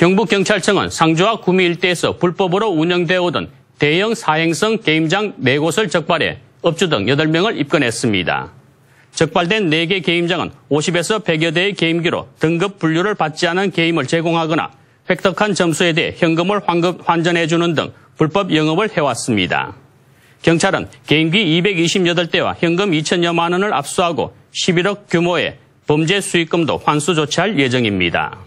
경북경찰청은 상주와 구미 일대에서 불법으로 운영되어 오던 대형 사행성 게임장 4곳을 적발해 업주 등 8명을 입건했습니다. 적발된 4개 게임장은 50에서 100여 대의 게임기로 등급 분류를 받지 않은 게임을 제공하거나 획득한 점수에 대해 현금을 환전해주는 등 불법 영업을 해왔습니다. 경찰은 게임기 228대와 현금 2천여만 원을 압수하고 11억 규모의 범죄 수익금도 환수 조치할 예정입니다.